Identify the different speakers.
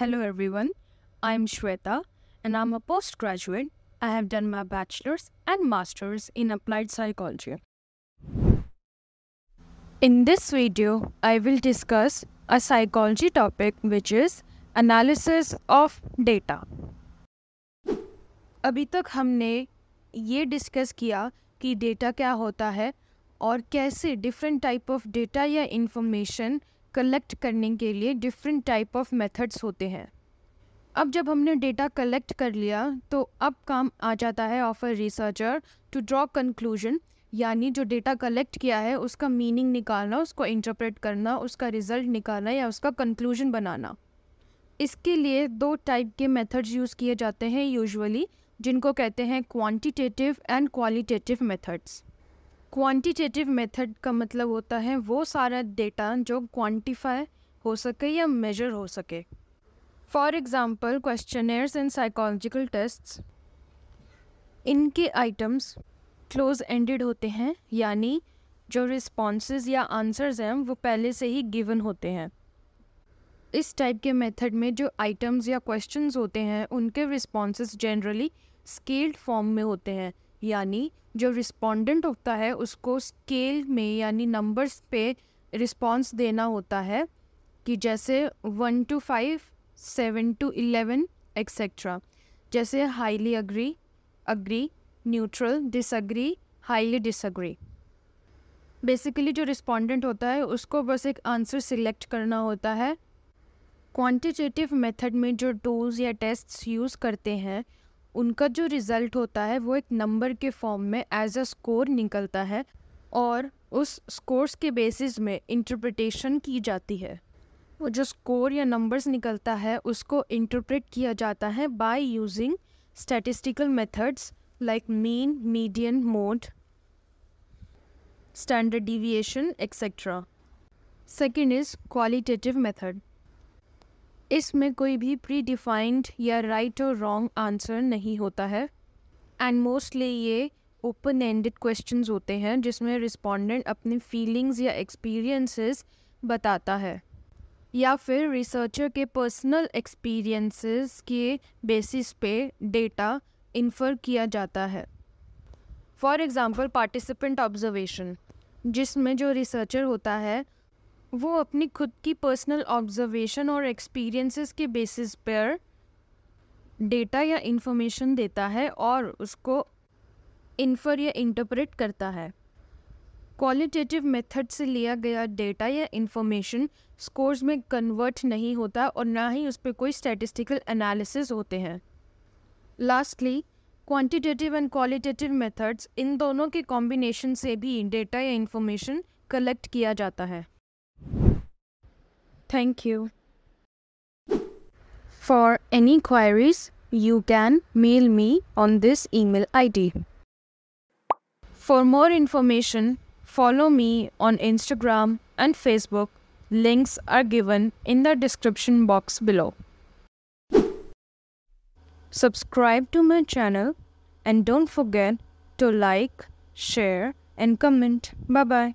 Speaker 1: Hello everyone, I'm Shweta and I'm a postgraduate. I have done my bachelor's and master's in applied psychology. In this video, I will discuss a psychology topic which is analysis of data. अभी तक हमने ये discuss किया कि data क्या होता है और कैसे डिफरेंट टाइप ऑफ डेटा या इन्फॉर्मेशन कलेक्ट करने के लिए डिफरेंट टाइप ऑफ मेथड्स होते हैं अब जब हमने डेटा कलेक्ट कर लिया तो अब काम आ जाता है of a researcher to draw conclusion यानी जो डेटा कलेक्ट किया है उसका मीनिंग निकालना उसको इंटरप्रेट करना उसका रिज़ल्ट निकालना या उसका कंक्लूजन बनाना इसके लिए दो टाइप के मेथड्स यूज़ किए जाते हैं यूजुअली जिनको कहते हैं quantitative and qualitative methods quantitative method का मतलब होता है वो सारा डेटा जो क्वांटिफाई हो सके या मेजर हो सके for example questionnaires and psychological test इनके आइटम्स क्लोज एंडेड होते हैं यानी जो रिस्पॉन्स या आंसर्स हैं वो पहले से ही गिवन होते हैं इस टाइप के मेथड में जो आइटम्स या क्वेश्चंस होते हैं उनके रिस्पॉन्स जनरली स्केल्ड फॉर्म में होते हैं यानी जो रिस्पोंडेंट होता है उसको स्केल में यानी नंबर्स पे रिस्पॉन्स देना होता है कि जैसे one two five seven two eleven etcetera जैसे highly agree agree neutral disagree highly disagree basically जो रिस्पोंडेंट होता है उसको बस एक आंसर सिलेक्ट करना होता है क्वांटिटेटिव मेथड में जो टूल्स या टेस्ट्स यूज़ करते हैं उनका जो रिज़ल्ट होता है वो एक नंबर के फॉर्म में एज अ स्कोर निकलता है और उस स्कोर्स के बेसिस में इंटरप्रिटेशन की जाती है वो जो स्कोर या नंबर्स निकलता है उसको इंटरप्रेट किया जाता है by using statistical methods like mean median mode standard deviation etcetera second is qualitative method इसमें कोई भी प्री डिफाइंड या राइट और रॉन्ग आंसर नहीं होता है एंड मोस्टली ये ओपन एंडेड क्वेश्चंस होते हैं जिसमें रिस्पोंडेंट अपनी फीलिंग्स या एक्सपीरियंसेस बताता है या फिर रिसर्चर के पर्सनल एक्सपीरियंसेस के बेसिस पे डेटा इन्फर किया जाता है फॉर एग्ज़ाम्पल पार्टिसिपेंट ऑब्जर्वेशन जिसमें जो रिसर्चर होता है वो अपनी खुद की पर्सनल ऑब्जर्वेशन और एक्सपीरियंसेस के बेसिस पर डेटा या इन्फॉर्मेशन देता है और उसको इन्फर या इंटरप्रेट करता है क्वालिटेटिव मेथड से लिया गया डेटा या इन्फॉर्मेशन स्कोर्स में कन्वर्ट नहीं होता और ना ही उस पर कोई स्टैटिस्टिकल एनालिसिस होते हैं lastly quantitative and qualitative methods इन दोनों के कॉम्बिनेशन से भी डेटा या इन्फॉर्मेशन कलेक्ट किया जाता है Thank you. For any queries, you can mail me on this email ID. For more information, follow me on Instagram and Facebook. Links are given in the description box below. Subscribe to my channel and don't forget to like, share and comment. Bye-bye.